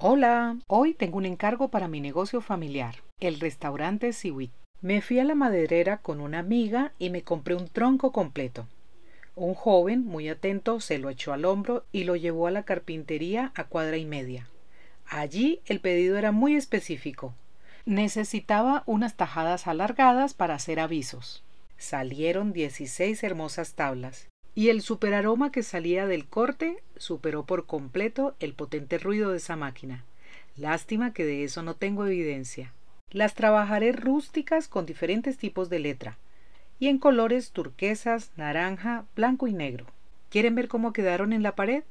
Hola, hoy tengo un encargo para mi negocio familiar, el restaurante Siwit. Me fui a la maderera con una amiga y me compré un tronco completo. Un joven, muy atento, se lo echó al hombro y lo llevó a la carpintería a cuadra y media. Allí el pedido era muy específico. Necesitaba unas tajadas alargadas para hacer avisos. Salieron 16 hermosas tablas y el superaroma que salía del corte superó por completo el potente ruido de esa máquina. Lástima que de eso no tengo evidencia. Las trabajaré rústicas con diferentes tipos de letra y en colores turquesas, naranja, blanco y negro. ¿Quieren ver cómo quedaron en la pared?